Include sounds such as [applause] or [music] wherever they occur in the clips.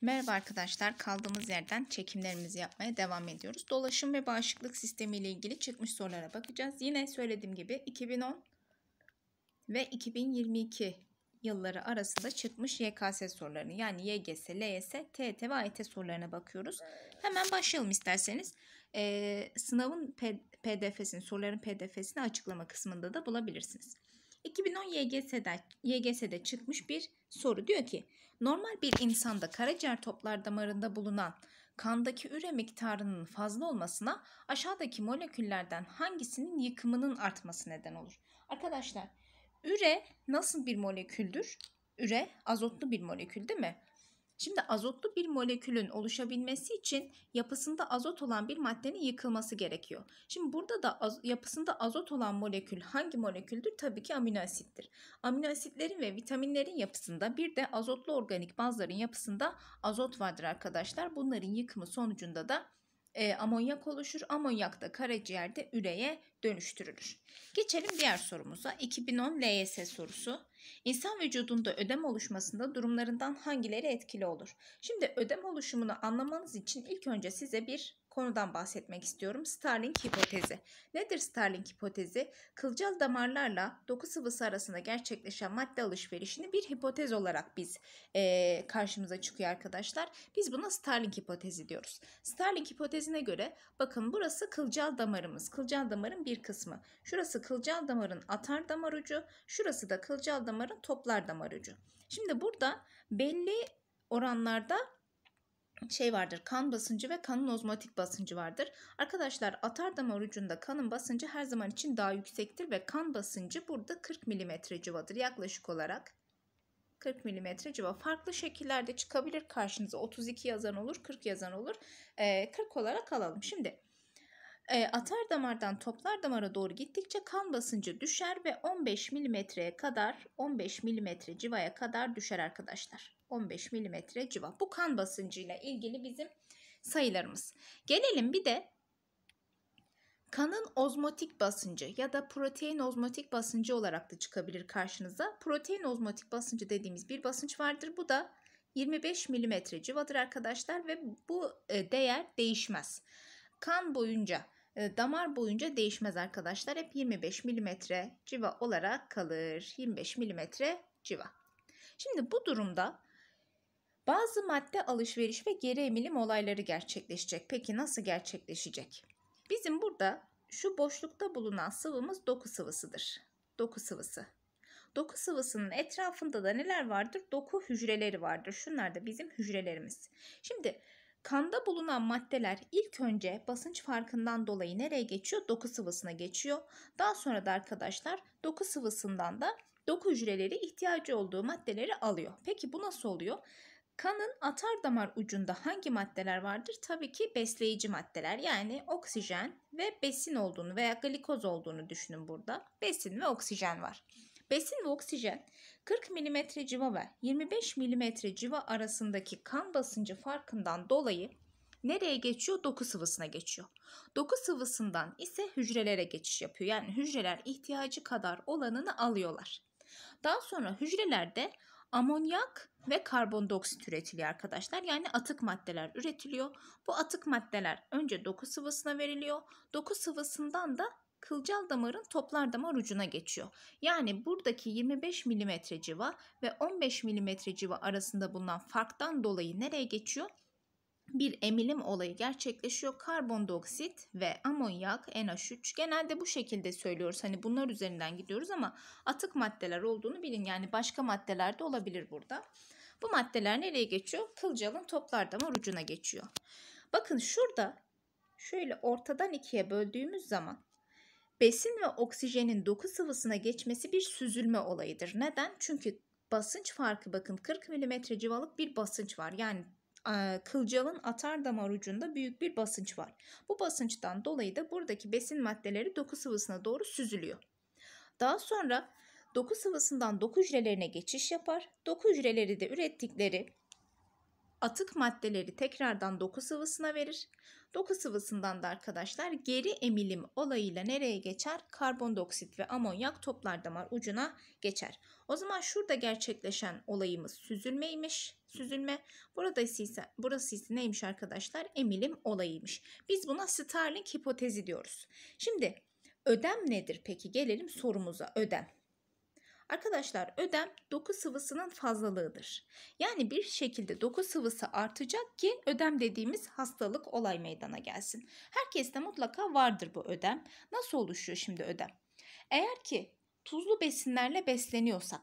Merhaba arkadaşlar kaldığımız yerden çekimlerimizi yapmaya devam ediyoruz. Dolaşım ve bağışıklık sistemi ile ilgili çıkmış sorulara bakacağız. Yine söylediğim gibi 2010 ve 2022 yılları arasında çıkmış YKS sorularını yani YGS, LYS, TET ve AYT sorularına bakıyoruz. Hemen başlayalım isterseniz. Ee, sınavın PDF'sini, soruların PDF'sini açıklama kısmında da bulabilirsiniz. 2010 YGS'de, YGS'de çıkmış bir soru. Diyor ki normal bir insanda karaciğer toplar damarında bulunan kandaki üre miktarının fazla olmasına aşağıdaki moleküllerden hangisinin yıkımının artması neden olur? Arkadaşlar üre nasıl bir moleküldür? Üre azotlu bir molekül değil mi? Şimdi azotlu bir molekülün oluşabilmesi için yapısında azot olan bir maddenin yıkılması gerekiyor. Şimdi burada da az, yapısında azot olan molekül hangi moleküldür? Tabii ki amino asittir. Amino asitlerin ve vitaminlerin yapısında bir de azotlu organik bazların yapısında azot vardır arkadaşlar. Bunların yıkımı sonucunda da e, amonyak oluşur. Amonyak da karaciğerde üreye dönüştürülür. Geçelim diğer sorumuza. 2010 LYS sorusu. İnsan vücudunda ödem oluşmasında durumlarından hangileri etkili olur? Şimdi ödem oluşumunu anlamanız için ilk önce size bir konudan bahsetmek istiyorum. Starling hipotezi. Nedir Starling hipotezi? Kılcal damarlarla doku sıvısı arasında gerçekleşen madde alışverişini bir hipotez olarak biz e, karşımıza çıkıyor arkadaşlar. Biz buna Starling hipotezi diyoruz. Starling hipotezine göre bakın burası kılcal damarımız. Kılcal damarın bir kısmı. Şurası kılcal damarın atar damar ucu. Şurası da kılcal damarın toplar damar ucu. Şimdi burada belli oranlarda şey vardır kan basıncı ve kanın ozmotik basıncı vardır. Arkadaşlar atar damar ucunda kanın basıncı her zaman için daha yüksektir ve kan basıncı burada 40 mm civadır yaklaşık olarak. 40 mm civa farklı şekillerde çıkabilir karşınıza 32 yazan olur 40 yazan olur ee, 40 olarak alalım. Şimdi e, atar damardan toplar damara doğru gittikçe kan basıncı düşer ve 15 milimetreye kadar 15 milimetre civaya kadar düşer arkadaşlar. 15 milimetre civa. Bu kan basıncıyla ilgili bizim sayılarımız. Gelelim bir de kanın ozmotik basıncı ya da protein ozmotik basıncı olarak da çıkabilir karşınıza. Protein ozmotik basıncı dediğimiz bir basınç vardır. Bu da 25 milimetre civadır arkadaşlar ve bu e, değer değişmez. Kan boyunca ee, damar boyunca değişmez arkadaşlar. Hep 25 mm civa olarak kalır. 25 mm civa. Şimdi bu durumda bazı madde alışveriş ve geri emilim olayları gerçekleşecek. Peki nasıl gerçekleşecek? Bizim burada şu boşlukta bulunan sıvımız doku sıvısıdır. Doku sıvısı. Doku sıvısının etrafında da neler vardır? Doku hücreleri vardır. Şunlar da bizim hücrelerimiz. Şimdi Kanda bulunan maddeler ilk önce basınç farkından dolayı nereye geçiyor? Doku sıvısına geçiyor. Daha sonra da arkadaşlar doku sıvısından da doku hücreleri ihtiyacı olduğu maddeleri alıyor. Peki bu nasıl oluyor? Kanın atar damar ucunda hangi maddeler vardır? Tabii ki besleyici maddeler yani oksijen ve besin olduğunu veya glikoz olduğunu düşünün burada. Besin ve oksijen var. Besin ve oksijen 40 mm civa ve 25 mm civa arasındaki kan basıncı farkından dolayı nereye geçiyor? Doku sıvısına geçiyor. Doku sıvısından ise hücrelere geçiş yapıyor. Yani hücreler ihtiyacı kadar olanını alıyorlar. Daha sonra hücrelerde amonyak ve karbondioksit üretiliyor arkadaşlar. Yani atık maddeler üretiliyor. Bu atık maddeler önce doku sıvısına veriliyor. Doku sıvısından da kılcal damarın toplar damar ucuna geçiyor. Yani buradaki 25 mm civa ve 15 mm civa arasında bulunan farktan dolayı nereye geçiyor? bir emilim olayı gerçekleşiyor. Karbondioksit ve amonyak NH3 genelde bu şekilde söylüyoruz. Hani bunlar üzerinden gidiyoruz ama atık maddeler olduğunu bilin. Yani başka maddeler de olabilir burada. Bu maddeler nereye geçiyor? Kılcalın toplar damar ucuna geçiyor. Bakın şurada şöyle ortadan ikiye böldüğümüz zaman besin ve oksijenin doku sıvısına geçmesi bir süzülme olayıdır. Neden? Çünkü basınç farkı bakın 40 mm civalık bir basınç var. Yani e, kılcalın atar damar ucunda büyük bir basınç var. Bu basınçtan dolayı da buradaki besin maddeleri doku sıvısına doğru süzülüyor. Daha sonra doku sıvısından doku hücrelerine geçiş yapar. Doku hücreleri de ürettikleri atık maddeleri tekrardan doku sıvısına verir. Doku sıvısından da arkadaşlar geri emilim olayıyla nereye geçer? Karbondioksit ve amonyak toplar damar ucuna geçer. O zaman şurada gerçekleşen olayımız süzülmeymiş. Süzülme. Burada ise, burası ise neymiş arkadaşlar? Emilim olayıymış. Biz buna Starling hipotezi diyoruz. Şimdi ödem nedir peki? Gelelim sorumuza. Ödem. Arkadaşlar ödem doku sıvısının fazlalığıdır. Yani bir şekilde doku sıvısı artacak ki ödem dediğimiz hastalık olay meydana gelsin. Herkeste mutlaka vardır bu ödem. Nasıl oluşuyor şimdi ödem? Eğer ki tuzlu besinlerle besleniyorsak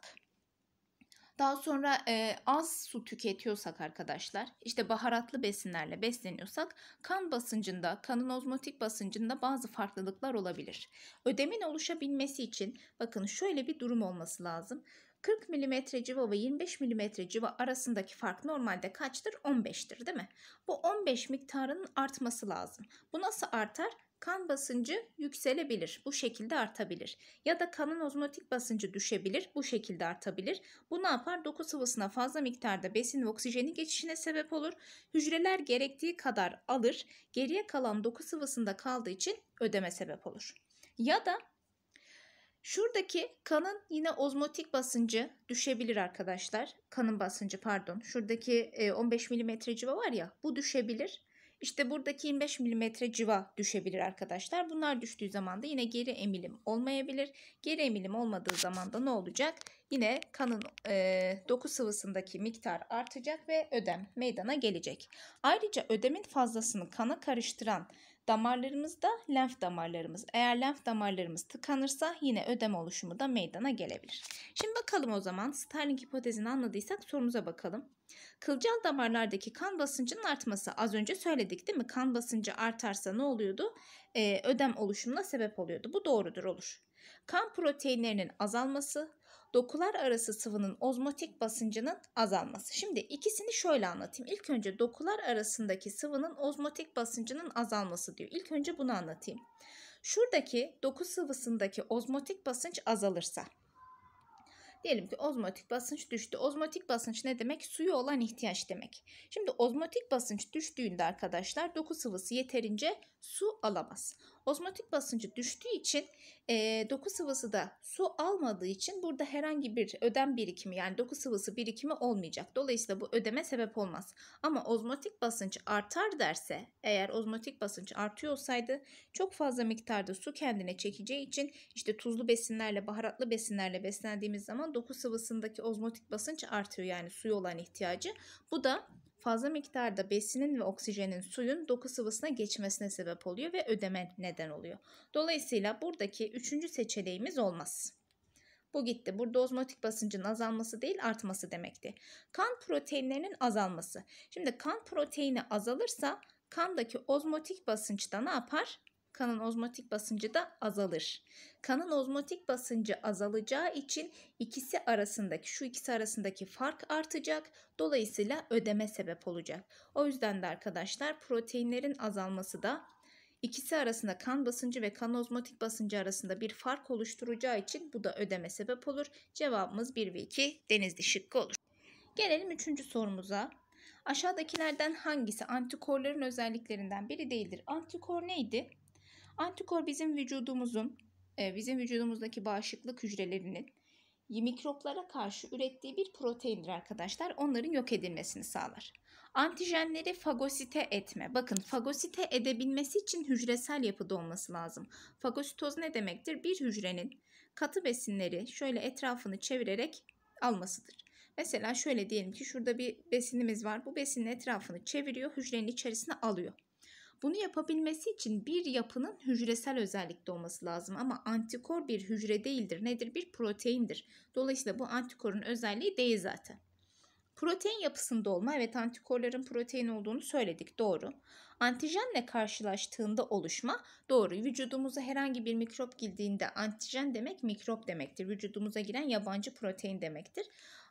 daha sonra e, az su tüketiyorsak arkadaşlar, işte baharatlı besinlerle besleniyorsak kan basıncında, kanın ozmotik basıncında bazı farklılıklar olabilir. Ödemin oluşabilmesi için bakın şöyle bir durum olması lazım. 40 mm civa ve 25 mm civa arasındaki fark normalde kaçtır? 15'tir değil mi? Bu 15 miktarının artması lazım. Bu nasıl artar? kan basıncı yükselebilir. Bu şekilde artabilir. Ya da kanın ozmotik basıncı düşebilir. Bu şekilde artabilir. Bu ne yapar? Doku sıvısına fazla miktarda besin ve oksijenin geçişine sebep olur. Hücreler gerektiği kadar alır. Geriye kalan doku sıvısında kaldığı için ödeme sebep olur. Ya da Şuradaki kanın yine ozmotik basıncı düşebilir arkadaşlar. Kanın basıncı pardon. Şuradaki 15 e, mm civa var ya bu düşebilir. İşte buradaki 25 mm civa düşebilir arkadaşlar. Bunlar düştüğü zaman da yine geri emilim olmayabilir. Geri emilim olmadığı zaman da ne olacak? Yine kanın e, doku sıvısındaki miktar artacak ve ödem meydana gelecek. Ayrıca ödemin fazlasını kana karıştıran damarlarımız da lenf damarlarımız. Eğer lenf damarlarımız tıkanırsa yine ödem oluşumu da meydana gelebilir. Şimdi bakalım o zaman Starling hipotezini anladıysak sorumuza bakalım. Kılcal damarlardaki kan basıncının artması az önce söyledik değil mi? Kan basıncı artarsa ne oluyordu? Ee, ödem oluşumuna sebep oluyordu. Bu doğrudur olur. Kan proteinlerinin azalması, dokular arası sıvının ozmotik basıncının azalması. Şimdi ikisini şöyle anlatayım. İlk önce dokular arasındaki sıvının ozmotik basıncının azalması diyor. İlk önce bunu anlatayım. Şuradaki doku sıvısındaki ozmotik basınç azalırsa Diyelim ki ozmotik basınç düştü. Ozmotik basınç ne demek? Suyu olan ihtiyaç demek. Şimdi ozmotik basınç düştüğünde arkadaşlar doku sıvısı yeterince su alamaz. Ozmotik basıncı düştüğü için e, doku sıvısı da su almadığı için burada herhangi bir ödem birikimi yani doku sıvısı birikimi olmayacak. Dolayısıyla bu ödeme sebep olmaz. Ama ozmotik basıncı artar derse eğer ozmotik basınç artıyor olsaydı çok fazla miktarda su kendine çekeceği için işte tuzlu besinlerle baharatlı besinlerle beslendiğimiz zaman doku sıvısındaki ozmotik basınç artıyor yani suya olan ihtiyacı. Bu da fazla miktarda besinin ve oksijenin suyun doku sıvısına geçmesine sebep oluyor ve ödeme neden oluyor. Dolayısıyla buradaki üçüncü seçeneğimiz olmaz. Bu gitti. Burada ozmotik basıncın azalması değil artması demekti. Kan proteinlerinin azalması. Şimdi kan proteini azalırsa kandaki ozmotik da ne yapar? kanın ozmotik basıncı da azalır. Kanın ozmotik basıncı azalacağı için ikisi arasındaki şu ikisi arasındaki fark artacak. Dolayısıyla ödeme sebep olacak. O yüzden de arkadaşlar proteinlerin azalması da ikisi arasında kan basıncı ve kan ozmotik basıncı arasında bir fark oluşturacağı için bu da ödeme sebep olur. Cevabımız 1 ve 2 denizli şıkkı olur. Gelelim 3. sorumuza. Aşağıdakilerden hangisi antikorların özelliklerinden biri değildir? Antikor neydi? Antikor bizim vücudumuzun, e, bizim vücudumuzdaki bağışıklık hücrelerinin mikroplara karşı ürettiği bir proteindir arkadaşlar. Onların yok edilmesini sağlar. Antijenleri fagosite etme. Bakın fagosite edebilmesi için hücresel yapıda olması lazım. Fagositoz ne demektir? Bir hücrenin katı besinleri şöyle etrafını çevirerek almasıdır. Mesela şöyle diyelim ki şurada bir besinimiz var. Bu besinin etrafını çeviriyor, hücrenin içerisine alıyor. Bunu yapabilmesi için bir yapının hücresel özellikte olması lazım ama antikor bir hücre değildir. Nedir? Bir proteindir. Dolayısıyla bu antikorun özelliği değil zaten. Protein yapısında olma evet antikorların protein olduğunu söyledik doğru. Antijenle karşılaştığında oluşma doğru. Vücudumuza herhangi bir mikrop girdiğinde antijen demek mikrop demektir. Vücudumuza giren yabancı protein demektir.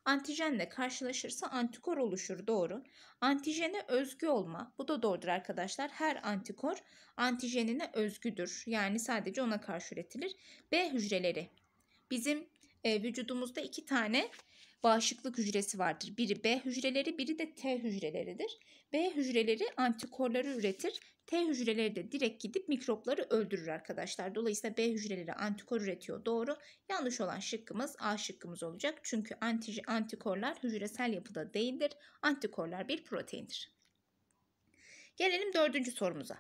Antijenle karşılaşırsa antikor oluşur doğru. Antijene özgü olma bu da doğrudur arkadaşlar. Her antikor antijenine özgüdür. Yani sadece ona karşı üretilir. B hücreleri. Bizim e, vücudumuzda iki tane bağışıklık hücresi vardır. Biri B hücreleri, biri de T hücreleridir. B hücreleri antikorları üretir. T hücreleri de direkt gidip mikropları öldürür arkadaşlar. Dolayısıyla B hücreleri antikor üretiyor. Doğru. Yanlış olan şıkkımız A şıkkımız olacak. Çünkü anti, antikorlar hücresel yapıda değildir. Antikorlar bir proteindir. Gelelim dördüncü sorumuza.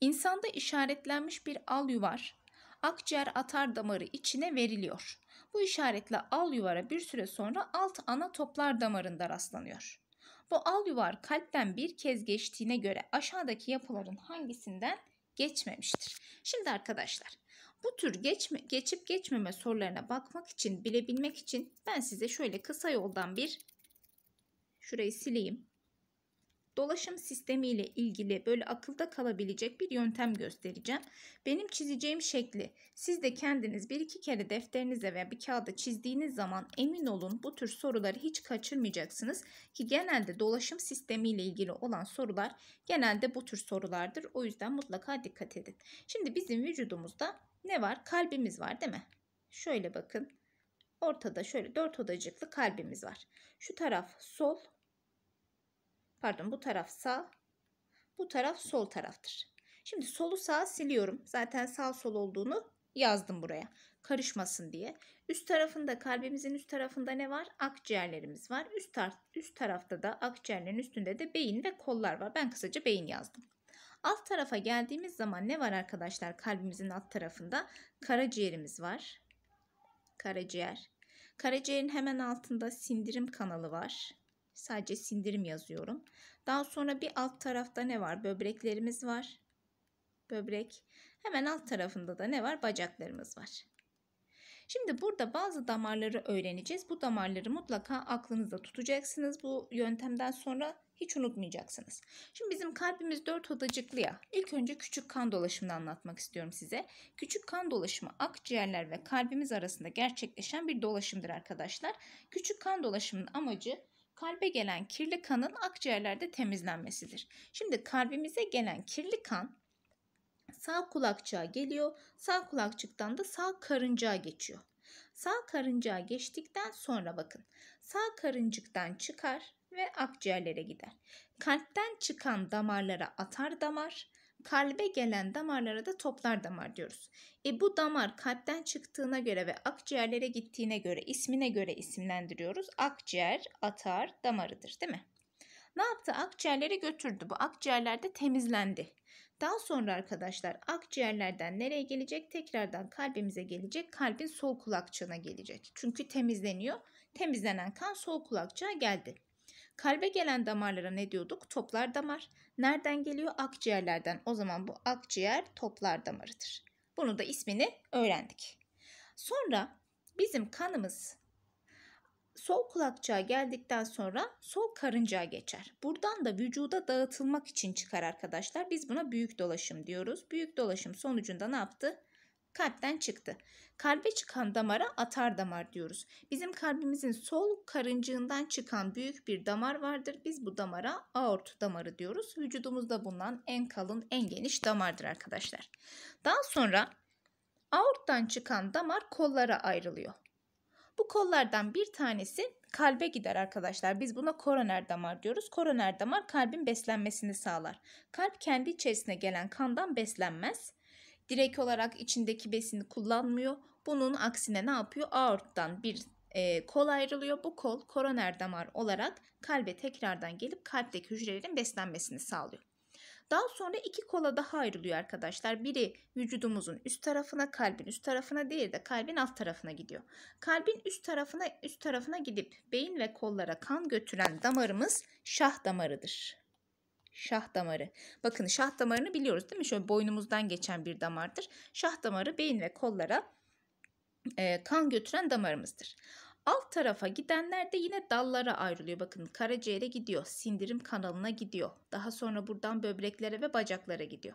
İnsanda işaretlenmiş bir al var. akciğer atar damarı içine veriliyor. Bu işaretle al yuvara bir süre sonra alt ana toplar damarında rastlanıyor. Bu al yuvar kalpten bir kez geçtiğine göre aşağıdaki yapıların hangisinden geçmemiştir? Şimdi arkadaşlar bu tür geçme, geçip geçmeme sorularına bakmak için bilebilmek için ben size şöyle kısa yoldan bir şurayı sileyim dolaşım sistemi ile ilgili böyle akılda kalabilecek bir yöntem göstereceğim. Benim çizeceğim şekli siz de kendiniz bir iki kere defterinize veya bir kağıda çizdiğiniz zaman emin olun bu tür soruları hiç kaçırmayacaksınız ki genelde dolaşım sistemi ile ilgili olan sorular genelde bu tür sorulardır. O yüzden mutlaka dikkat edin. Şimdi bizim vücudumuzda ne var? Kalbimiz var değil mi? Şöyle bakın. Ortada şöyle dört odacıklı kalbimiz var. Şu taraf sol, Pardon bu taraf sağ. Bu taraf sol taraftır. Şimdi solu sağ siliyorum. Zaten sağ sol olduğunu yazdım buraya. Karışmasın diye. Üst tarafında kalbimizin üst tarafında ne var? Akciğerlerimiz var. Üst, tar üst tarafta da akciğerlerin üstünde de beyin ve kollar var. Ben kısaca beyin yazdım. Alt tarafa geldiğimiz zaman ne var arkadaşlar? Kalbimizin alt tarafında karaciğerimiz var. Karaciğer. Karaciğerin hemen altında sindirim kanalı var. Sadece sindirim yazıyorum. Daha sonra bir alt tarafta ne var? Böbreklerimiz var. Böbrek. Hemen alt tarafında da ne var? Bacaklarımız var. Şimdi burada bazı damarları öğreneceğiz. Bu damarları mutlaka aklınızda tutacaksınız. Bu yöntemden sonra hiç unutmayacaksınız. Şimdi bizim kalbimiz dört odacıklı ya. İlk önce küçük kan dolaşımını anlatmak istiyorum size. Küçük kan dolaşımı akciğerler ve kalbimiz arasında gerçekleşen bir dolaşımdır arkadaşlar. Küçük kan dolaşımının amacı kalbe gelen kirli kanın akciğerlerde temizlenmesidir. Şimdi kalbimize gelen kirli kan sağ kulakçığa geliyor. Sağ kulakçıktan da sağ karıncağa geçiyor. Sağ karıncağa geçtikten sonra bakın sağ karıncıktan çıkar ve akciğerlere gider. Kalpten çıkan damarlara atar damar, kalbe gelen damarlara da toplar damar diyoruz. E bu damar kalpten çıktığına göre ve akciğerlere gittiğine göre ismine göre isimlendiriyoruz. Akciğer atar damarıdır değil mi? Ne yaptı? Akciğerleri götürdü. Bu akciğerler de temizlendi. Daha sonra arkadaşlar akciğerlerden nereye gelecek? Tekrardan kalbimize gelecek. Kalbin sol kulakçığına gelecek. Çünkü temizleniyor. Temizlenen kan sol kulakçığa geldi. Kalbe gelen damarlara ne diyorduk? Toplar damar. Nereden geliyor? Akciğerlerden. O zaman bu akciğer toplar damarıdır. Bunu da ismini öğrendik. Sonra bizim kanımız sol kulakçığa geldikten sonra sol karıncağa geçer. Buradan da vücuda dağıtılmak için çıkar arkadaşlar. Biz buna büyük dolaşım diyoruz. Büyük dolaşım sonucunda ne yaptı? kalpten çıktı. Kalbe çıkan damara atar damar diyoruz. Bizim kalbimizin sol karıncığından çıkan büyük bir damar vardır. Biz bu damara aort damarı diyoruz. Vücudumuzda bulunan en kalın, en geniş damardır arkadaşlar. Daha sonra aorttan çıkan damar kollara ayrılıyor. Bu kollardan bir tanesi kalbe gider arkadaşlar. Biz buna koroner damar diyoruz. Koroner damar kalbin beslenmesini sağlar. Kalp kendi içerisine gelen kandan beslenmez direkt olarak içindeki besini kullanmıyor. Bunun aksine ne yapıyor? Aorttan bir e, kol ayrılıyor. Bu kol koroner damar olarak kalbe tekrardan gelip kalpteki hücrelerin beslenmesini sağlıyor. Daha sonra iki kola daha ayrılıyor arkadaşlar. Biri vücudumuzun üst tarafına, kalbin üst tarafına, diğeri de kalbin alt tarafına gidiyor. Kalbin üst tarafına üst tarafına gidip beyin ve kollara kan götüren damarımız şah damarıdır. Şah damarı. Bakın şah damarını biliyoruz değil mi? Şöyle boynumuzdan geçen bir damardır. Şah damarı beyin ve kollara e, kan götüren damarımızdır. Alt tarafa gidenler de yine dallara ayrılıyor. Bakın karaciğere gidiyor, sindirim kanalına gidiyor. Daha sonra buradan böbreklere ve bacaklara gidiyor.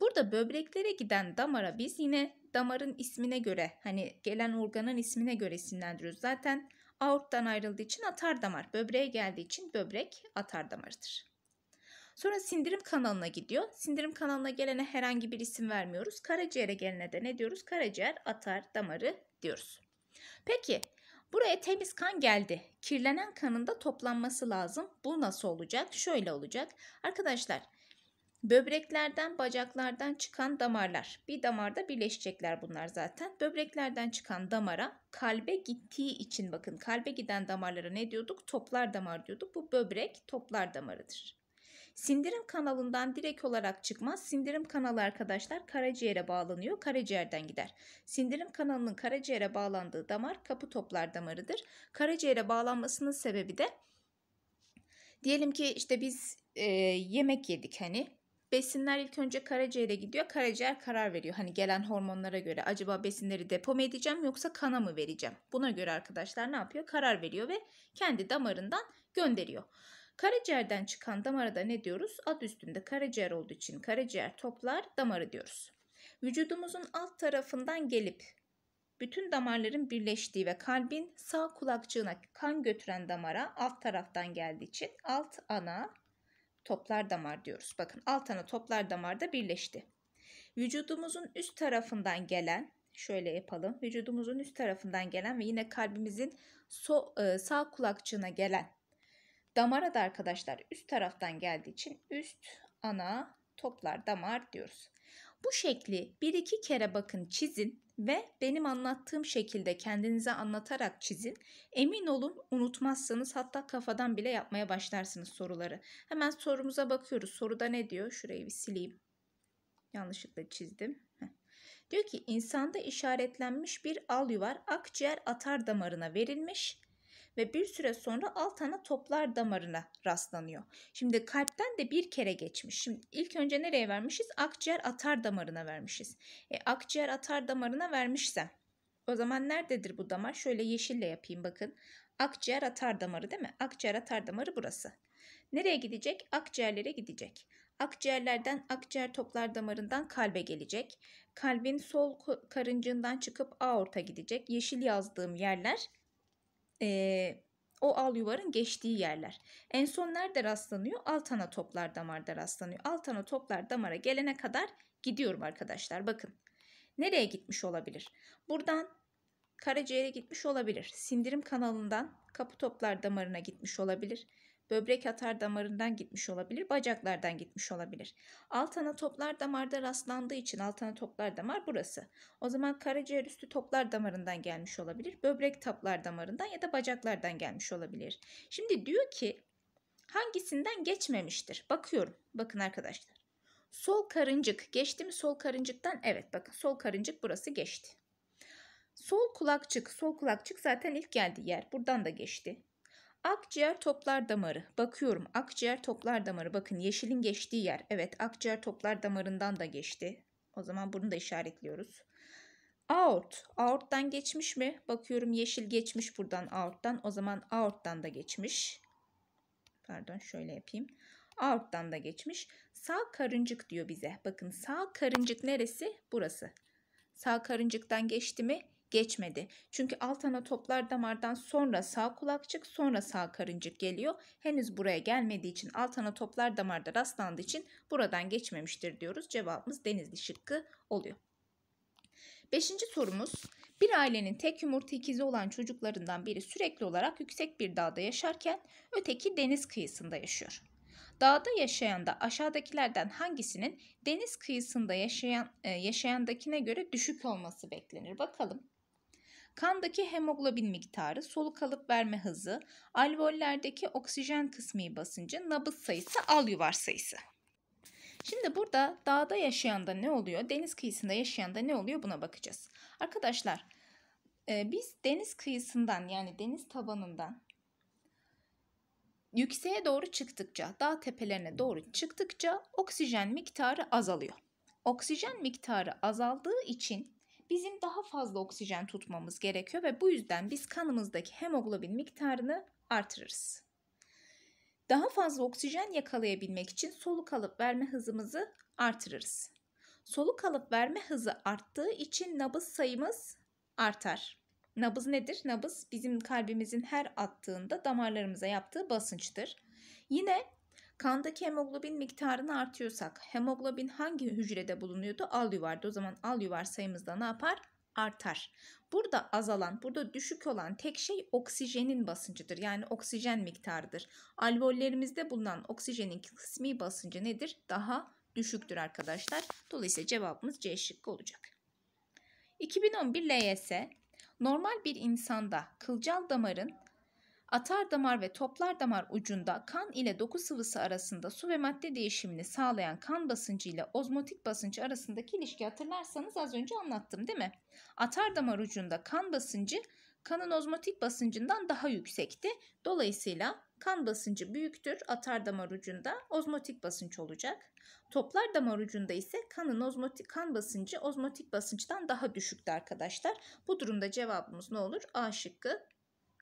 Burada böbreklere giden damara biz yine damarın ismine göre hani gelen organın ismine göre isimlendiriyoruz. Zaten aorttan ayrıldığı için atar damar, böbreğe geldiği için böbrek atar damarıdır. Sonra sindirim kanalına gidiyor. Sindirim kanalına gelene herhangi bir isim vermiyoruz. Karaciğere gelene de ne diyoruz? Karaciğer atar damarı diyoruz. Peki buraya temiz kan geldi. Kirlenen kanın da toplanması lazım. Bu nasıl olacak? Şöyle olacak. Arkadaşlar Böbreklerden, bacaklardan çıkan damarlar. Bir damarda birleşecekler bunlar zaten. Böbreklerden çıkan damara kalbe gittiği için bakın kalbe giden damarlara ne diyorduk? Toplar damar diyorduk. Bu böbrek toplar damarıdır. Sindirim kanalından direkt olarak çıkmaz. Sindirim kanalı arkadaşlar karaciğere bağlanıyor. Karaciğerden gider. Sindirim kanalının karaciğere bağlandığı damar kapı toplar damarıdır. Karaciğere bağlanmasının sebebi de diyelim ki işte biz e, yemek yedik hani besinler ilk önce karaciğere gidiyor. Karaciğer karar veriyor. Hani gelen hormonlara göre acaba besinleri depo mu edeceğim yoksa kana mı vereceğim? Buna göre arkadaşlar ne yapıyor? Karar veriyor ve kendi damarından gönderiyor. Karaciğerden çıkan damara da ne diyoruz? Ad üstünde karaciğer olduğu için karaciğer toplar damarı diyoruz. Vücudumuzun alt tarafından gelip bütün damarların birleştiği ve kalbin sağ kulakçığına kan götüren damara alt taraftan geldiği için alt ana toplar damar diyoruz. Bakın alt ana toplar damar da birleşti. Vücudumuzun üst tarafından gelen şöyle yapalım. Vücudumuzun üst tarafından gelen ve yine kalbimizin so, e, sağ kulakçığına gelen Damara da arkadaşlar üst taraftan geldiği için üst ana toplar damar diyoruz. Bu şekli bir iki kere bakın çizin ve benim anlattığım şekilde kendinize anlatarak çizin. Emin olun unutmazsınız hatta kafadan bile yapmaya başlarsınız soruları. Hemen sorumuza bakıyoruz. Soruda ne diyor? Şurayı bir sileyim. Yanlışlıkla çizdim. Diyor ki insanda işaretlenmiş bir al yuvar akciğer atar damarına verilmiş ve bir süre sonra alt ana toplar damarına rastlanıyor. Şimdi kalpten de bir kere geçmiş. Şimdi ilk önce nereye vermişiz? Akciğer atar damarına vermişiz. E, akciğer atar damarına vermişsem o zaman nerededir bu damar? Şöyle yeşille yapayım bakın. Akciğer atar damarı değil mi? Akciğer atar damarı burası. Nereye gidecek? Akciğerlere gidecek. Akciğerlerden akciğer toplar damarından kalbe gelecek. Kalbin sol karıncığından çıkıp aorta gidecek. Yeşil yazdığım yerler e, o al yuvarın geçtiği yerler. En son nerede rastlanıyor? Alt ana toplar damarda rastlanıyor. Alt ana toplar damara gelene kadar gidiyorum arkadaşlar. Bakın nereye gitmiş olabilir? Buradan karaciğere gitmiş olabilir. Sindirim kanalından kapı toplar damarına gitmiş olabilir. Böbrek atar damarından gitmiş olabilir, bacaklardan gitmiş olabilir. Alt ana toplar damarda rastlandığı için alt ana toplar damar burası. O zaman karaciğer üstü toplar damarından gelmiş olabilir, böbrek taplar damarından ya da bacaklardan gelmiş olabilir. Şimdi diyor ki hangisinden geçmemiştir? Bakıyorum. Bakın arkadaşlar. Sol karıncık geçti mi sol karıncıktan? Evet bakın sol karıncık burası geçti. Sol kulakçık, sol kulakçık zaten ilk geldiği yer. Buradan da geçti. Akciğer toplar damarı. Bakıyorum akciğer toplar damarı. Bakın yeşilin geçtiği yer. Evet akciğer toplar damarından da geçti. O zaman bunu da işaretliyoruz. Aort. Aorttan geçmiş mi? Bakıyorum yeşil geçmiş buradan aorttan. O zaman aorttan da geçmiş. Pardon şöyle yapayım. Aorttan da geçmiş. Sağ karıncık diyor bize. Bakın sağ karıncık neresi? Burası. Sağ karıncıktan geçti mi? geçmedi. Çünkü alt ana toplar damardan sonra sağ kulakçık sonra sağ karıncık geliyor. Henüz buraya gelmediği için alt ana toplar damarda rastlandığı için buradan geçmemiştir diyoruz. Cevabımız denizli şıkkı oluyor. Beşinci sorumuz bir ailenin tek yumurta ikizi olan çocuklarından biri sürekli olarak yüksek bir dağda yaşarken öteki deniz kıyısında yaşıyor. Dağda yaşayan da aşağıdakilerden hangisinin deniz kıyısında yaşayan e, yaşayandakine göre düşük olması beklenir? Bakalım. Kandaki hemoglobin miktarı, soluk alıp verme hızı, alveollerdeki oksijen kısmi basıncı, nabız sayısı, al yuvar sayısı. Şimdi burada dağda yaşayan da ne oluyor, deniz kıyısında yaşayan da ne oluyor buna bakacağız. Arkadaşlar e, biz deniz kıyısından yani deniz tabanından yükseğe doğru çıktıkça, dağ tepelerine doğru çıktıkça oksijen miktarı azalıyor. Oksijen miktarı azaldığı için bizim daha fazla oksijen tutmamız gerekiyor ve bu yüzden biz kanımızdaki hemoglobin miktarını artırırız. Daha fazla oksijen yakalayabilmek için soluk alıp verme hızımızı artırırız. Soluk alıp verme hızı arttığı için nabız sayımız artar. Nabız nedir? Nabız bizim kalbimizin her attığında damarlarımıza yaptığı basınçtır. Yine Kandaki hemoglobin miktarını artıyorsak hemoglobin hangi hücrede bulunuyordu? Al yuvarda. O zaman al yuvar sayımızda ne yapar? artar. Burada azalan, burada düşük olan tek şey oksijenin basıncıdır. Yani oksijen miktarıdır. Alvollerimizde bulunan oksijenin kısmi basıncı nedir? Daha düşüktür arkadaşlar. Dolayısıyla cevabımız C şıkkı olacak. 2011 LYS normal bir insanda kılcal damarın Atar damar ve toplar damar ucunda kan ile doku sıvısı arasında su ve madde değişimini sağlayan kan basıncı ile ozmotik basıncı arasındaki ilişki hatırlarsanız az önce anlattım değil mi? Atar damar ucunda kan basıncı kanın ozmotik basıncından daha yüksekti. Dolayısıyla kan basıncı büyüktür atar damar ucunda ozmotik basınç olacak. Toplar damar ucunda ise kanın ozmotik kan basıncı ozmotik basınçtan daha düşüktü arkadaşlar. Bu durumda cevabımız ne olur? A şıkkı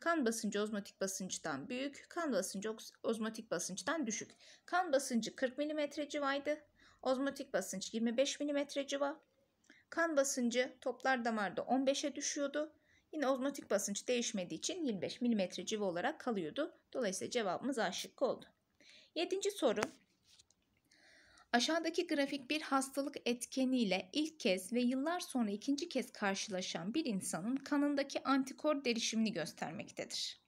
Kan basıncı ozmotik basınçtan büyük, kan basıncı ozmotik basınçtan düşük. Kan basıncı 40 mm civaydı. Ozmotik basınç 25 mm civa. Kan basıncı toplar damarda 15'e düşüyordu. Yine ozmotik basınç değişmediği için 25 mm civa olarak kalıyordu. Dolayısıyla cevabımız A şıkkı oldu. Yedinci soru. Aşağıdaki grafik bir hastalık etkeniyle ilk kez ve yıllar sonra ikinci kez karşılaşan bir insanın kanındaki antikor derişimini göstermektedir.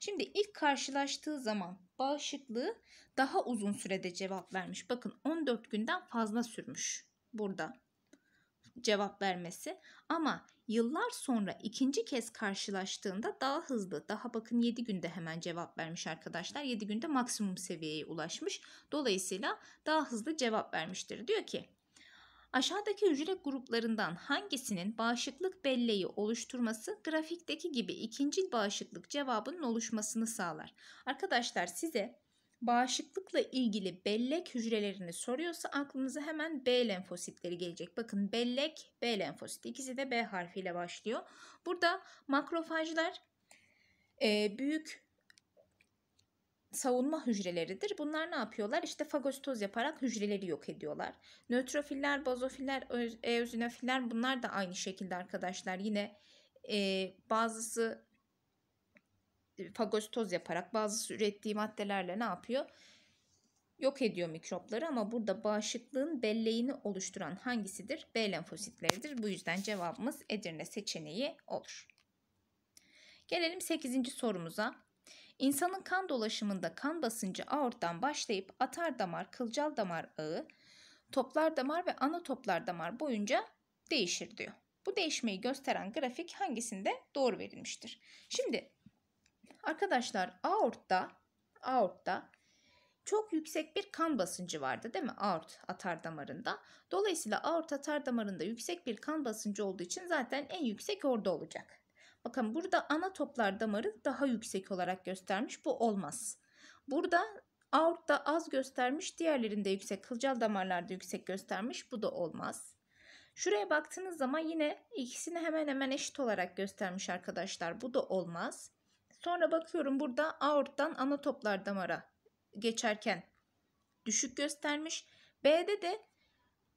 Şimdi ilk karşılaştığı zaman bağışıklığı daha uzun sürede cevap vermiş. Bakın 14 günden fazla sürmüş burada cevap vermesi ama yıllar sonra ikinci kez karşılaştığında daha hızlı daha bakın 7 günde hemen cevap vermiş arkadaşlar 7 günde maksimum seviyeye ulaşmış dolayısıyla daha hızlı cevap vermiştir diyor ki Aşağıdaki hücre gruplarından hangisinin bağışıklık belleği oluşturması grafikteki gibi ikinci bağışıklık cevabının oluşmasını sağlar? Arkadaşlar size bağışıklıkla ilgili bellek hücrelerini soruyorsa aklınıza hemen B lenfositleri gelecek. Bakın bellek, B lenfosit. ikisi de B harfiyle başlıyor. Burada makrofajlar e, büyük savunma hücreleridir. Bunlar ne yapıyorlar? İşte fagositoz yaparak hücreleri yok ediyorlar. Nötrofiller, bazofiller, eozinofiller bunlar da aynı şekilde arkadaşlar. Yine e, bazısı fagositoz yaparak bazı ürettiği maddelerle ne yapıyor? Yok ediyor mikropları ama burada bağışıklığın belleğini oluşturan hangisidir? B lenfositleridir. Bu yüzden cevabımız Edirne seçeneği olur. Gelelim 8. sorumuza. İnsanın kan dolaşımında kan basıncı aorttan başlayıp atar damar, kılcal damar ağı, toplar damar ve ana toplar damar boyunca değişir diyor. Bu değişmeyi gösteren grafik hangisinde doğru verilmiştir? Şimdi Arkadaşlar aortta aortta çok yüksek bir kan basıncı vardı değil mi aort atar damarında? Dolayısıyla aort atar damarında yüksek bir kan basıncı olduğu için zaten en yüksek orada olacak. Bakın burada ana toplar damarı daha yüksek olarak göstermiş. Bu olmaz. Burada aortta az göstermiş, diğerlerinde yüksek, kılcal damarlarda yüksek göstermiş. Bu da olmaz. Şuraya baktığınız zaman yine ikisini hemen hemen eşit olarak göstermiş arkadaşlar. Bu da olmaz. Sonra bakıyorum burada aorttan ana toplar damara geçerken düşük göstermiş. B'de de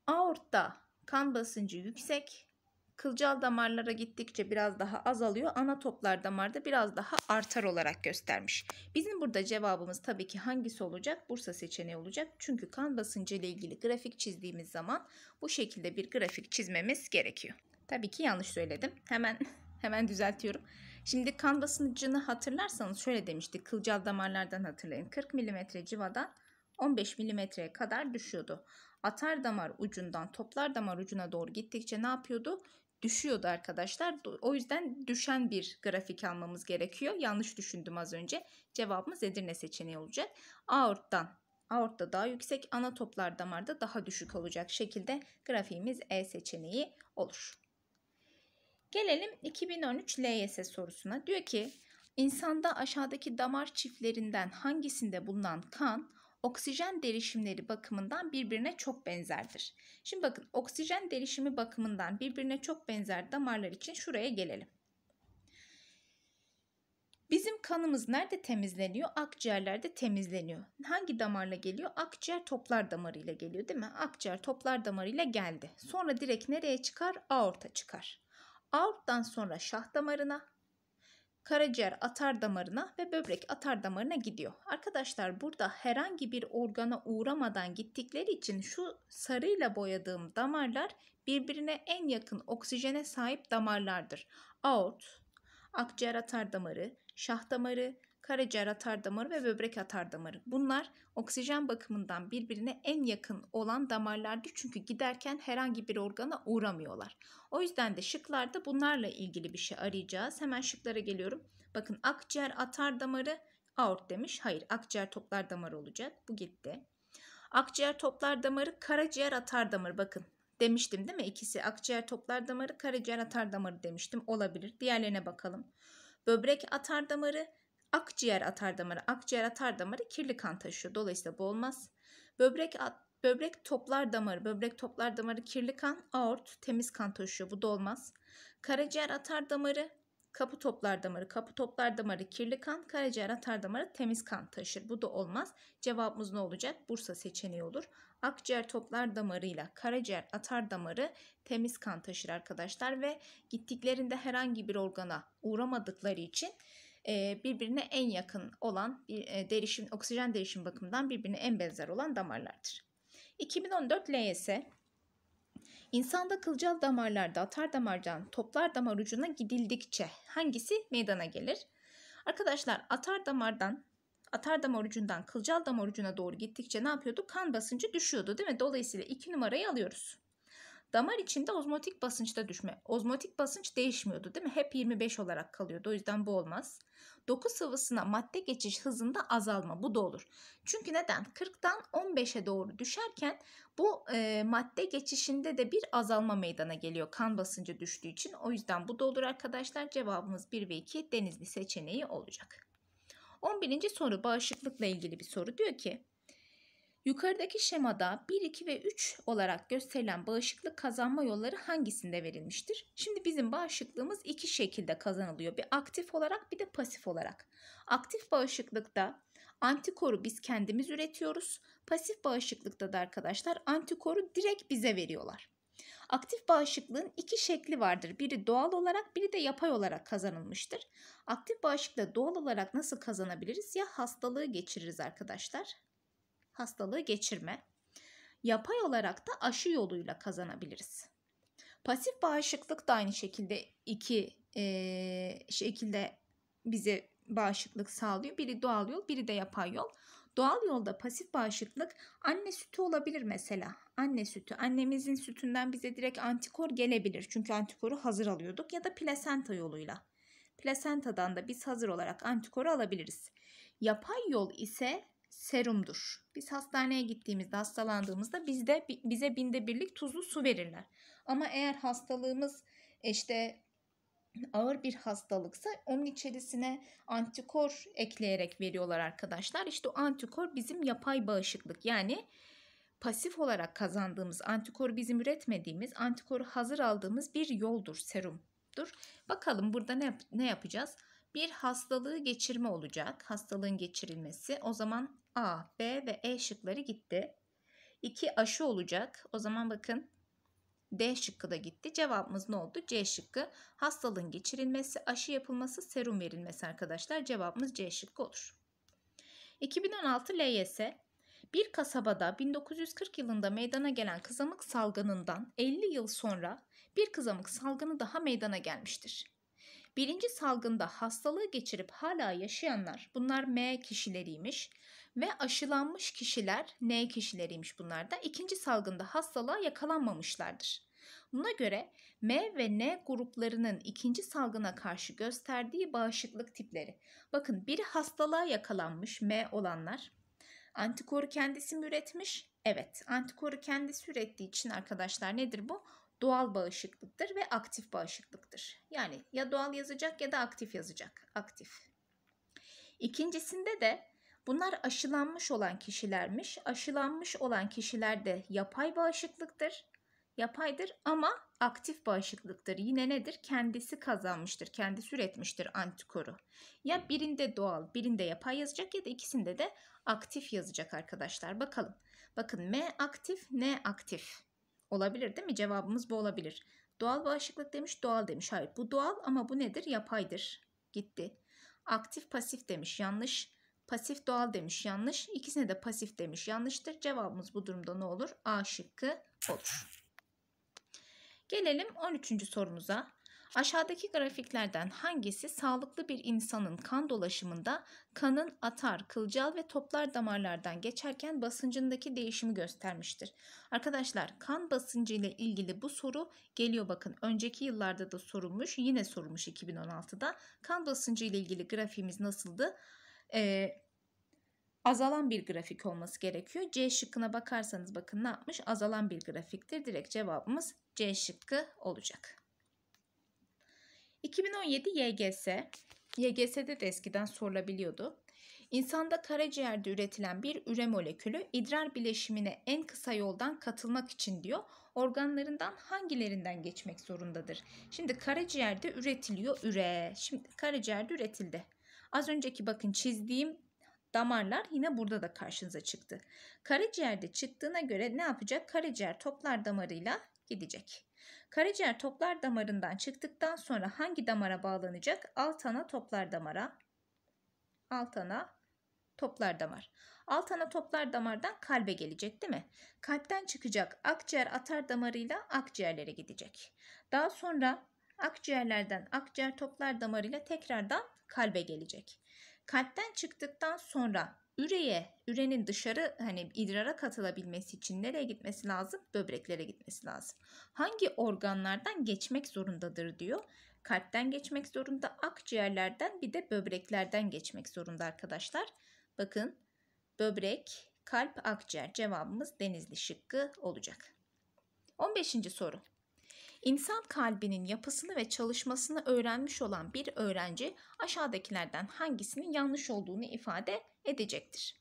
aortta kan basıncı yüksek. Kılcal damarlara gittikçe biraz daha azalıyor. Ana toplar damarda biraz daha artar olarak göstermiş. Bizim burada cevabımız tabii ki hangisi olacak? Bursa seçeneği olacak. Çünkü kan basıncı ile ilgili grafik çizdiğimiz zaman bu şekilde bir grafik çizmemiz gerekiyor. Tabii ki yanlış söyledim. Hemen [laughs] hemen düzeltiyorum. Şimdi kan basıncını hatırlarsanız şöyle demiştik. Kılcal damarlardan hatırlayın. 40 mm civadan 15 mm'ye kadar düşüyordu. Atar damar ucundan toplar damar ucuna doğru gittikçe ne yapıyordu? Düşüyordu arkadaşlar. O yüzden düşen bir grafik almamız gerekiyor. Yanlış düşündüm az önce. Cevabımız Edirne seçeneği olacak. Aorttan aortta daha yüksek, ana toplar damarda daha düşük olacak şekilde grafiğimiz E seçeneği olur. Gelelim 2013 LYS sorusuna. Diyor ki insanda aşağıdaki damar çiftlerinden hangisinde bulunan kan oksijen derişimleri bakımından birbirine çok benzerdir. Şimdi bakın oksijen derişimi bakımından birbirine çok benzer damarlar için şuraya gelelim. Bizim kanımız nerede temizleniyor? Akciğerlerde temizleniyor. Hangi damarla geliyor? Akciğer toplar damarıyla geliyor değil mi? Akciğer toplar damarıyla geldi. Sonra direkt nereye çıkar? Aorta çıkar. Aorttan sonra şah damarına, karaciğer atar damarına ve böbrek atar damarına gidiyor. Arkadaşlar burada herhangi bir organa uğramadan gittikleri için şu sarıyla boyadığım damarlar birbirine en yakın oksijene sahip damarlardır. Aort, akciğer atar damarı, şah damarı, karaciğer atar damarı ve böbrek atar damarı. Bunlar oksijen bakımından birbirine en yakın olan damarlardır çünkü giderken herhangi bir organa uğramıyorlar. O yüzden de şıklarda bunlarla ilgili bir şey arayacağız. Hemen şıklara geliyorum. Bakın akciğer atar damarı aort demiş. Hayır akciğer toplar damarı olacak. Bu gitti. Akciğer toplar damarı karaciğer atar damarı bakın demiştim değil mi? İkisi akciğer toplar damarı karaciğer atar damarı demiştim olabilir. Diğerlerine bakalım. Böbrek atar damarı Akciğer atardamarı, akciğer atardamarı kirli kan taşıyor. Dolayısıyla bu olmaz. Böbrek at, böbrek toplar damarı, böbrek toplar damarı kirli kan, aort temiz kan taşıyor. Bu da olmaz. Karaciğer atardamarı, kapı toplar damarı, kapı toplar damarı kirli kan, karaciğer atar damarı temiz kan taşır. Bu da olmaz. Cevabımız ne olacak? Bursa seçeneği olur. Akciğer toplar damarıyla karaciğer atar damarı temiz kan taşır arkadaşlar ve gittiklerinde herhangi bir organa uğramadıkları için birbirine en yakın olan derişim, oksijen derişim bakımından birbirine en benzer olan damarlardır. 2014 LYS İnsanda kılcal damarlarda atar damardan toplar damar ucuna gidildikçe hangisi meydana gelir? Arkadaşlar atar damardan atar damar ucundan kılcal damar ucuna doğru gittikçe ne yapıyordu? Kan basıncı düşüyordu değil mi? Dolayısıyla 2 numarayı alıyoruz. Damar içinde ozmotik basınçta düşme. Ozmotik basınç değişmiyordu değil mi? Hep 25 olarak kalıyordu. O yüzden bu olmaz. Doku sıvısına madde geçiş hızında azalma. Bu da olur. Çünkü neden? 40'tan 15'e doğru düşerken bu e, madde geçişinde de bir azalma meydana geliyor. Kan basıncı düştüğü için. O yüzden bu da olur arkadaşlar. Cevabımız 1 ve 2 denizli seçeneği olacak. 11. soru bağışıklıkla ilgili bir soru. Diyor ki Yukarıdaki şemada 1, 2 ve 3 olarak gösterilen bağışıklık kazanma yolları hangisinde verilmiştir? Şimdi bizim bağışıklığımız iki şekilde kazanılıyor. Bir aktif olarak bir de pasif olarak. Aktif bağışıklıkta antikoru biz kendimiz üretiyoruz. Pasif bağışıklıkta da arkadaşlar antikoru direkt bize veriyorlar. Aktif bağışıklığın iki şekli vardır. Biri doğal olarak, biri de yapay olarak kazanılmıştır. Aktif bağışıklığı doğal olarak nasıl kazanabiliriz? Ya hastalığı geçiririz arkadaşlar hastalığı geçirme, yapay olarak da aşı yoluyla kazanabiliriz. Pasif bağışıklık da aynı şekilde iki e, şekilde bize bağışıklık sağlıyor. Biri doğal yol, biri de yapay yol. Doğal yolda pasif bağışıklık anne sütü olabilir mesela. Anne sütü, annemizin sütünden bize direkt antikor gelebilir. Çünkü antikoru hazır alıyorduk ya da plasenta yoluyla. Plasentadan da biz hazır olarak antikoru alabiliriz. Yapay yol ise serumdur. Biz hastaneye gittiğimizde, hastalandığımızda bizde bize binde birlik tuzlu su verirler. Ama eğer hastalığımız işte ağır bir hastalıksa onun içerisine antikor ekleyerek veriyorlar arkadaşlar. İşte o antikor bizim yapay bağışıklık yani pasif olarak kazandığımız antikor bizim üretmediğimiz antikoru hazır aldığımız bir yoldur serumdur. Bakalım burada ne, ne yapacağız? Bir hastalığı geçirme olacak. Hastalığın geçirilmesi. O zaman A, B ve E şıkları gitti. 2 aşı olacak. O zaman bakın D şıkkı da gitti. Cevabımız ne oldu? C şıkkı. Hastalığın geçirilmesi, aşı yapılması, serum verilmesi arkadaşlar. Cevabımız C şıkkı olur. 2016 LYS bir kasabada 1940 yılında meydana gelen kızamık salgınından 50 yıl sonra bir kızamık salgını daha meydana gelmiştir. Birinci salgında hastalığı geçirip hala yaşayanlar bunlar M kişileriymiş. Ve aşılanmış kişiler, N kişileriymiş bunlar da, ikinci salgında hastalığa yakalanmamışlardır. Buna göre M ve N gruplarının ikinci salgına karşı gösterdiği bağışıklık tipleri. Bakın biri hastalığa yakalanmış M olanlar. Antikoru kendisi mi üretmiş? Evet, antikoru kendisi ürettiği için arkadaşlar nedir bu? Doğal bağışıklıktır ve aktif bağışıklıktır. Yani ya doğal yazacak ya da aktif yazacak. Aktif. İkincisinde de Bunlar aşılanmış olan kişilermiş. Aşılanmış olan kişilerde yapay bağışıklıktır. Yapaydır ama aktif bağışıklıktır. Yine nedir? Kendisi kazanmıştır, kendi üretmiştir antikoru. Ya birinde doğal, birinde yapay yazacak ya da ikisinde de aktif yazacak arkadaşlar. Bakalım. Bakın M aktif, N aktif. Olabilir değil mi? Cevabımız bu olabilir. Doğal bağışıklık demiş, doğal demiş. Hayır bu doğal ama bu nedir? Yapaydır. Gitti. Aktif pasif demiş. Yanlış pasif doğal demiş yanlış. İkisine de pasif demiş yanlıştır. Cevabımız bu durumda ne olur? A şıkkı olur. Gelelim 13. sorumuza. Aşağıdaki grafiklerden hangisi sağlıklı bir insanın kan dolaşımında kanın atar, kılcal ve toplar damarlardan geçerken basıncındaki değişimi göstermiştir? Arkadaşlar kan basıncı ile ilgili bu soru geliyor bakın. Önceki yıllarda da sorulmuş, yine sorulmuş 2016'da. Kan basıncı ile ilgili grafiğimiz nasıldı? e, azalan bir grafik olması gerekiyor. C şıkkına bakarsanız bakın ne yapmış? Azalan bir grafiktir. Direkt cevabımız C şıkkı olacak. 2017 YGS. YGS'de de eskiden sorulabiliyordu. İnsanda karaciğerde üretilen bir üre molekülü idrar bileşimine en kısa yoldan katılmak için diyor organlarından hangilerinden geçmek zorundadır? Şimdi karaciğerde üretiliyor üre. Şimdi karaciğerde üretildi. Az önceki bakın çizdiğim damarlar yine burada da karşınıza çıktı. Karaciğerde çıktığına göre ne yapacak? Karaciğer toplar damarıyla gidecek. Karaciğer toplar damarından çıktıktan sonra hangi damara bağlanacak? Alt ana toplar damara. Alt ana toplar damar. Alt ana toplar damardan kalbe gelecek değil mi? Kalpten çıkacak akciğer atar damarıyla akciğerlere gidecek. Daha sonra akciğerlerden akciğer toplar damarıyla tekrardan kalbe gelecek. Kalpten çıktıktan sonra üreye, ürenin dışarı hani idrara katılabilmesi için nereye gitmesi lazım? Böbreklere gitmesi lazım. Hangi organlardan geçmek zorundadır diyor. Kalpten geçmek zorunda, akciğerlerden bir de böbreklerden geçmek zorunda arkadaşlar. Bakın böbrek, kalp, akciğer cevabımız denizli şıkkı olacak. 15. soru. İnsan kalbinin yapısını ve çalışmasını öğrenmiş olan bir öğrenci aşağıdakilerden hangisinin yanlış olduğunu ifade edecektir.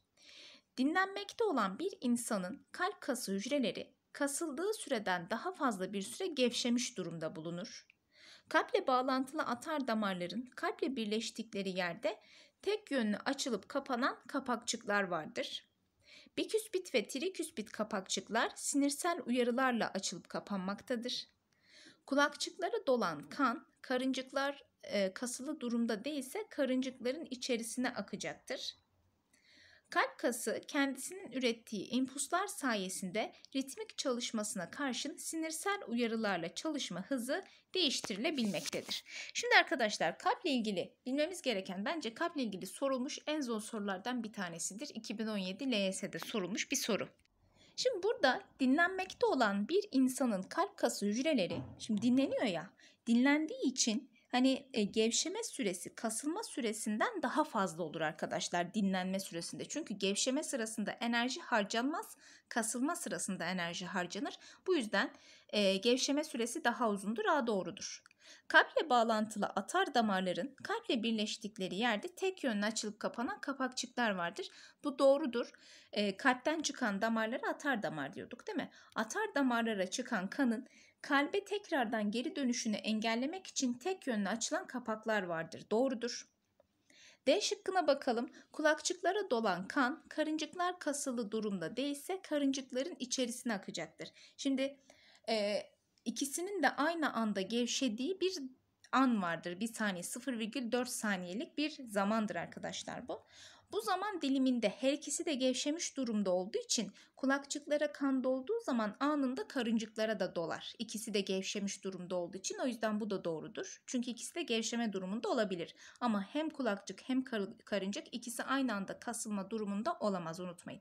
Dinlenmekte olan bir insanın kalp kası hücreleri kasıldığı süreden daha fazla bir süre gevşemiş durumda bulunur. Kalple bağlantılı atar damarların kalple birleştikleri yerde tek yönlü açılıp kapanan kapakçıklar vardır. Biküspit ve triküspit kapakçıklar sinirsel uyarılarla açılıp kapanmaktadır. Kulakçıklara dolan kan karıncıklar e, kasılı durumda değilse karıncıkların içerisine akacaktır. Kalp kası kendisinin ürettiği impuslar sayesinde ritmik çalışmasına karşın sinirsel uyarılarla çalışma hızı değiştirilebilmektedir. Şimdi arkadaşlar kalple ilgili bilmemiz gereken bence kalple ilgili sorulmuş en zor sorulardan bir tanesidir. 2017 LYS'de sorulmuş bir soru. Şimdi burada dinlenmekte olan bir insanın kalp kası hücreleri şimdi dinleniyor ya dinlendiği için hani e, gevşeme süresi kasılma süresinden daha fazla olur arkadaşlar dinlenme süresinde. Çünkü gevşeme sırasında enerji harcanmaz, kasılma sırasında enerji harcanır. Bu yüzden e, gevşeme süresi daha uzundur, daha doğrudur. Kalple bağlantılı atar damarların kalple birleştikleri yerde tek yönlü açılıp kapanan kapakçıklar vardır. Bu doğrudur. E, kalpten çıkan damarlara atar damar diyorduk değil mi? Atar damarlara çıkan kanın kalbe tekrardan geri dönüşünü engellemek için tek yönlü açılan kapaklar vardır. Doğrudur. D şıkkına bakalım. Kulakçıklara dolan kan karıncıklar kasılı durumda değilse karıncıkların içerisine akacaktır. Şimdi e, ikisinin de aynı anda gevşediği bir an vardır. Bir saniye 0,4 saniyelik bir zamandır arkadaşlar bu. Bu zaman diliminde her ikisi de gevşemiş durumda olduğu için kulakçıklara kan dolduğu zaman anında karıncıklara da dolar. İkisi de gevşemiş durumda olduğu için o yüzden bu da doğrudur. Çünkü ikisi de gevşeme durumunda olabilir. Ama hem kulakçık hem karıncık ikisi aynı anda kasılma durumunda olamaz unutmayın.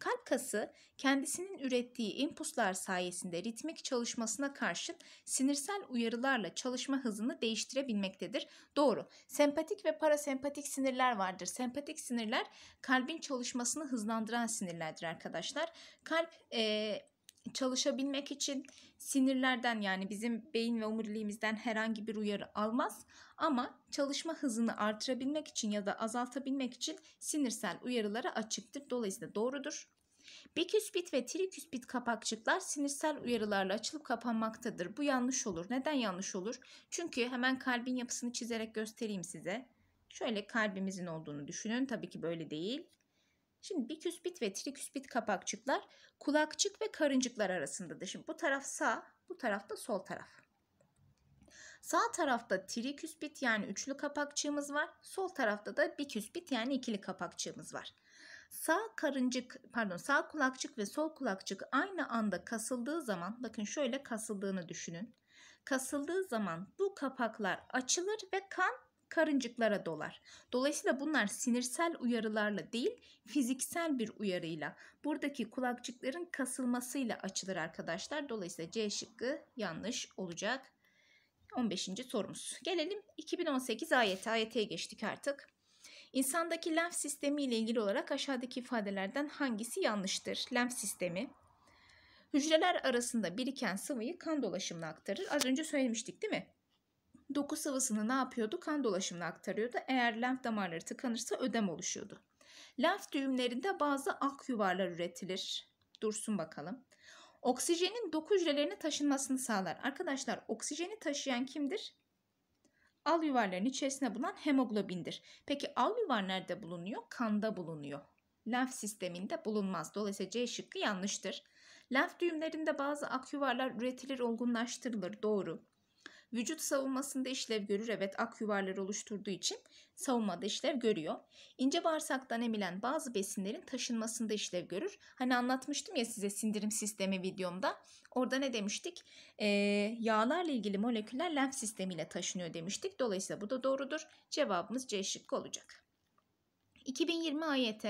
Kalp kası kendisinin ürettiği impulslar sayesinde ritmik çalışmasına karşın sinirsel uyarılarla çalışma hızını değiştirebilmektedir. Doğru. Sempatik ve parasempatik sinirler vardır. Sempatik sinirler kalbin çalışmasını hızlandıran sinirlerdir arkadaşlar. Kalp e, çalışabilmek için sinirlerden yani bizim beyin ve omuriliğimizden herhangi bir uyarı almaz ama çalışma hızını artırabilmek için ya da azaltabilmek için sinirsel uyarılara açıktır. Dolayısıyla doğrudur. Biküspit ve triküspit kapakçıklar sinirsel uyarılarla açılıp kapanmaktadır. Bu yanlış olur. Neden yanlış olur? Çünkü hemen kalbin yapısını çizerek göstereyim size. Şöyle kalbimizin olduğunu düşünün. Tabii ki böyle değil. Şimdi biküspit ve triküspit kapakçıklar kulakçık ve karıncıklar arasındadır. Şimdi bu taraf sağ, bu tarafta sol taraf. Sağ tarafta triküspit yani üçlü kapakçığımız var. Sol tarafta da biküspit yani ikili kapakçığımız var. Sağ karıncık, pardon, sağ kulakçık ve sol kulakçık aynı anda kasıldığı zaman bakın şöyle kasıldığını düşünün. Kasıldığı zaman bu kapaklar açılır ve kan karıncıklara dolar. Dolayısıyla bunlar sinirsel uyarılarla değil fiziksel bir uyarıyla buradaki kulakçıkların kasılmasıyla açılır arkadaşlar. Dolayısıyla C şıkkı yanlış olacak. 15. sorumuz. Gelelim 2018 ayete AYT'ye geçtik artık. İnsandaki lenf sistemi ile ilgili olarak aşağıdaki ifadelerden hangisi yanlıştır? Lenf sistemi hücreler arasında biriken sıvıyı kan dolaşımına aktarır. Az önce söylemiştik değil mi? doku sıvısını ne yapıyordu? Kan dolaşımını aktarıyordu. Eğer lenf damarları tıkanırsa ödem oluşuyordu. Lenf düğümlerinde bazı ak yuvarlar üretilir. Dursun bakalım. Oksijenin doku hücrelerine taşınmasını sağlar. Arkadaşlar oksijeni taşıyan kimdir? Al yuvarların içerisinde bulunan hemoglobindir. Peki al yuvar nerede bulunuyor? Kanda bulunuyor. Lenf sisteminde bulunmaz. Dolayısıyla C şıkkı yanlıştır. Lenf düğümlerinde bazı ak yuvarlar üretilir, olgunlaştırılır. Doğru. Vücut savunmasında işlev görür. Evet ak yuvarları oluşturduğu için savunmada işlev görüyor. İnce bağırsaktan emilen bazı besinlerin taşınmasında işlev görür. Hani anlatmıştım ya size sindirim sistemi videomda. Orada ne demiştik? Ee, yağlarla ilgili moleküller lenf sistemiyle taşınıyor demiştik. Dolayısıyla bu da doğrudur. Cevabımız C şıkkı olacak. 2020 AYT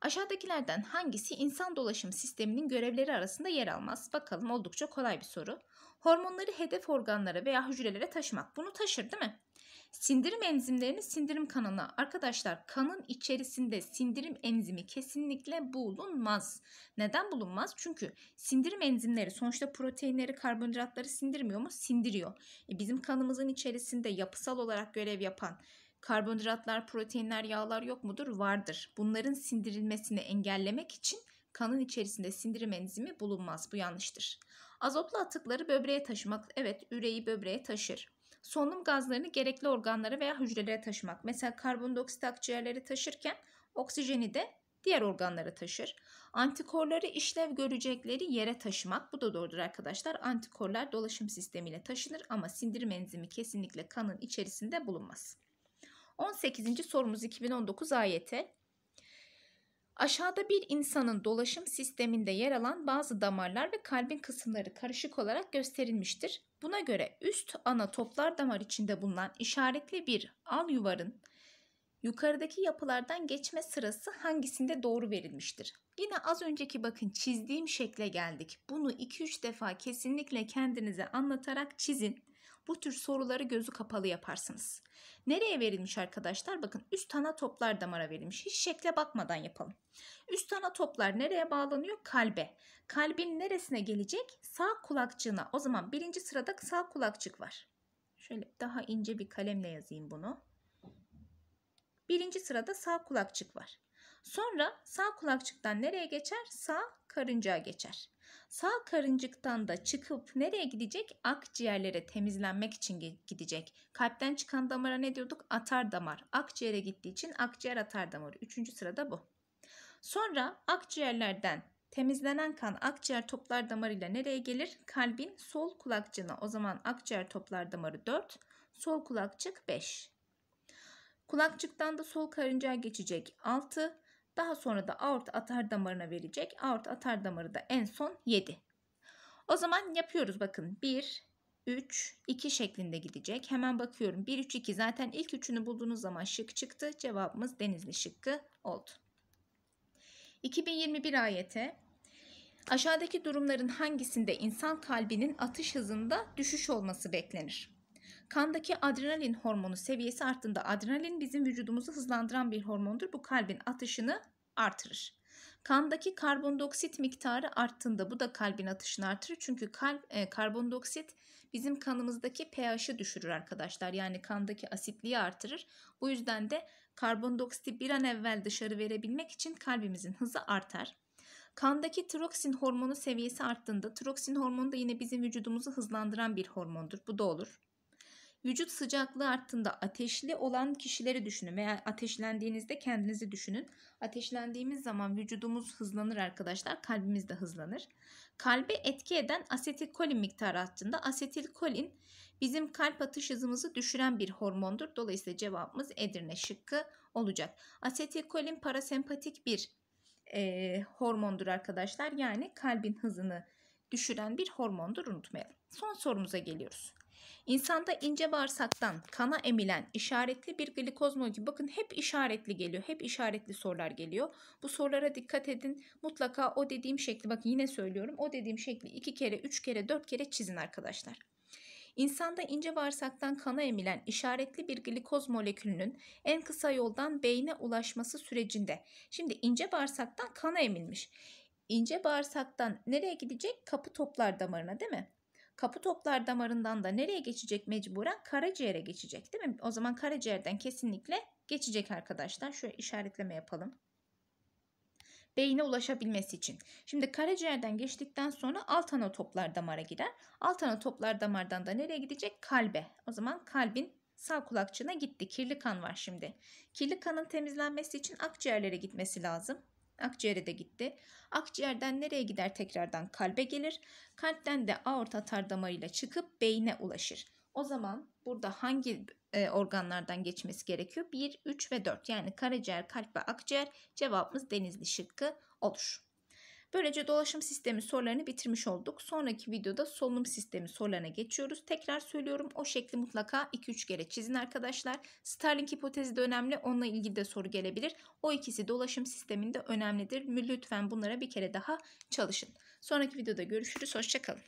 Aşağıdakilerden hangisi insan dolaşım sisteminin görevleri arasında yer almaz? Bakalım oldukça kolay bir soru. Hormonları hedef organlara veya hücrelere taşımak. Bunu taşır değil mi? Sindirim enzimlerini sindirim kanına. Arkadaşlar kanın içerisinde sindirim enzimi kesinlikle bulunmaz. Neden bulunmaz? Çünkü sindirim enzimleri sonuçta proteinleri, karbonhidratları sindirmiyor mu? Sindiriyor. E bizim kanımızın içerisinde yapısal olarak görev yapan Karbonhidratlar, proteinler, yağlar yok mudur? Vardır. Bunların sindirilmesini engellemek için kanın içerisinde sindirim enzimi bulunmaz. Bu yanlıştır. Azotlu atıkları böbreğe taşımak. Evet, üreyi böbreğe taşır. Solunum gazlarını gerekli organlara veya hücrelere taşımak. Mesela karbondioksit akciğerleri taşırken oksijeni de diğer organlara taşır. Antikorları işlev görecekleri yere taşımak. Bu da doğrudur arkadaşlar. Antikorlar dolaşım sistemiyle taşınır ama sindirim enzimi kesinlikle kanın içerisinde bulunmaz. 18. sorumuz 2019 ayeti. Aşağıda bir insanın dolaşım sisteminde yer alan bazı damarlar ve kalbin kısımları karışık olarak gösterilmiştir. Buna göre üst ana toplar damar içinde bulunan işaretli bir al yuvarın yukarıdaki yapılardan geçme sırası hangisinde doğru verilmiştir? Yine az önceki bakın çizdiğim şekle geldik. Bunu 2-3 defa kesinlikle kendinize anlatarak çizin bu tür soruları gözü kapalı yaparsınız. Nereye verilmiş arkadaşlar? Bakın üst ana toplar damara verilmiş. Hiç şekle bakmadan yapalım. Üst ana toplar nereye bağlanıyor? Kalbe. Kalbin neresine gelecek? Sağ kulakçığına. O zaman birinci sırada sağ kulakçık var. Şöyle daha ince bir kalemle yazayım bunu. Birinci sırada sağ kulakçık var. Sonra sağ kulakçıktan nereye geçer? Sağ karıncaya geçer. Sağ karıncıktan da çıkıp nereye gidecek? Akciğerlere temizlenmek için gidecek. Kalpten çıkan damara ne diyorduk? Atar damar. Akciğere gittiği için akciğer atar damarı. Üçüncü sırada bu. Sonra akciğerlerden temizlenen kan akciğer toplar damarıyla nereye gelir? Kalbin sol kulakçığına. O zaman akciğer toplar damarı 4, sol kulakçık 5. Kulakçıktan da sol karıncağa geçecek 6. Daha sonra da aort atar damarına verecek. Aort atar damarı da en son 7. O zaman yapıyoruz bakın. 1, 3, 2 şeklinde gidecek. Hemen bakıyorum. 1, 3, 2 zaten ilk üçünü bulduğunuz zaman şık çıktı. Cevabımız Denizli şıkkı oldu. 2021 ayete aşağıdaki durumların hangisinde insan kalbinin atış hızında düşüş olması beklenir? Kandaki adrenalin hormonu seviyesi arttığında adrenalin bizim vücudumuzu hızlandıran bir hormondur. Bu kalbin atışını artırır. Kandaki karbondioksit miktarı arttığında bu da kalbin atışını artırır. Çünkü kalp e, karbondioksit bizim kanımızdaki pH'i düşürür arkadaşlar. Yani kandaki asitliği artırır. Bu yüzden de karbondioksiti bir an evvel dışarı verebilmek için kalbimizin hızı artar. Kandaki tiroksin hormonu seviyesi arttığında tiroksin hormonu da yine bizim vücudumuzu hızlandıran bir hormondur. Bu da olur. Vücut sıcaklığı arttığında ateşli olan kişileri düşünün veya ateşlendiğinizde kendinizi düşünün. Ateşlendiğimiz zaman vücudumuz hızlanır arkadaşlar. Kalbimiz de hızlanır. Kalbe etki eden asetilkolin miktarı arttığında asetilkolin bizim kalp atış hızımızı düşüren bir hormondur. Dolayısıyla cevabımız Edirne şıkkı olacak. Asetilkolin parasempatik bir e, hormondur arkadaşlar. Yani kalbin hızını düşüren bir hormondur unutmayalım. Son sorumuza geliyoruz. İnsanda ince bağırsaktan kana emilen işaretli bir glikoz molekülü. Bakın hep işaretli geliyor. Hep işaretli sorular geliyor. Bu sorulara dikkat edin. Mutlaka o dediğim şekli bakın yine söylüyorum. O dediğim şekli 2 kere, 3 kere, 4 kere çizin arkadaşlar. İnsanda ince bağırsaktan kana emilen işaretli bir glikoz molekülünün en kısa yoldan beyne ulaşması sürecinde. Şimdi ince bağırsaktan kana emilmiş. İnce bağırsaktan nereye gidecek? Kapı toplar damarına değil mi? Kapı toplar damarından da nereye geçecek mecburen? Karaciğere geçecek değil mi? O zaman karaciğerden kesinlikle geçecek arkadaşlar. Şöyle işaretleme yapalım. Beyine ulaşabilmesi için. Şimdi karaciğerden geçtikten sonra alt ana toplar damara girer. Alt ana toplar damardan da nereye gidecek? Kalbe. O zaman kalbin sağ kulakçığına gitti. Kirli kan var şimdi. Kirli kanın temizlenmesi için akciğerlere gitmesi lazım. Akciğere de gitti. Akciğerden nereye gider tekrardan kalbe gelir. Kalpten de aorta atar çıkıp beyine ulaşır. O zaman burada hangi e, organlardan geçmesi gerekiyor? 1, 3 ve 4 yani karaciğer, kalp ve akciğer cevabımız denizli şıkkı olur. Böylece dolaşım sistemi sorularını bitirmiş olduk. Sonraki videoda solunum sistemi sorularına geçiyoruz. Tekrar söylüyorum o şekli mutlaka 2-3 kere çizin arkadaşlar. Starling hipotezi de önemli. Onunla ilgili de soru gelebilir. O ikisi dolaşım sisteminde önemlidir. Lütfen bunlara bir kere daha çalışın. Sonraki videoda görüşürüz. Hoşçakalın.